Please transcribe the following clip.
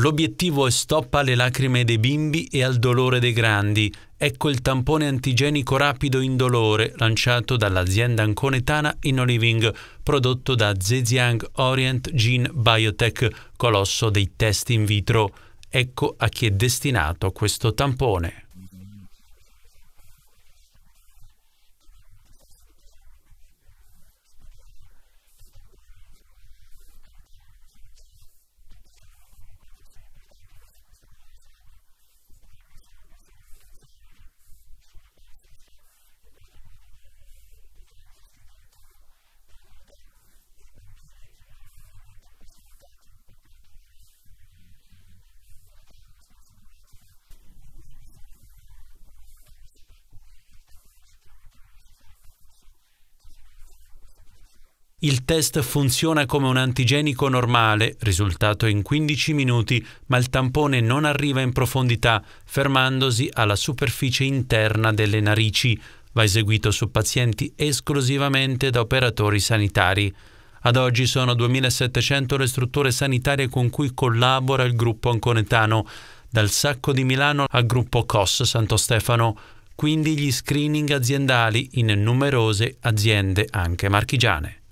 L'obiettivo è stop alle lacrime dei bimbi e al dolore dei grandi. Ecco il tampone antigenico rapido indolore lanciato dall'azienda anconetana Inoliving, prodotto da Zhejiang Orient Gene Biotech, colosso dei test in vitro. Ecco a chi è destinato questo tampone. Il test funziona come un antigenico normale, risultato in 15 minuti, ma il tampone non arriva in profondità, fermandosi alla superficie interna delle narici. Va eseguito su pazienti esclusivamente da operatori sanitari. Ad oggi sono 2.700 le strutture sanitarie con cui collabora il gruppo anconetano, dal Sacco di Milano al gruppo COS Santo Stefano, quindi gli screening aziendali in numerose aziende anche marchigiane.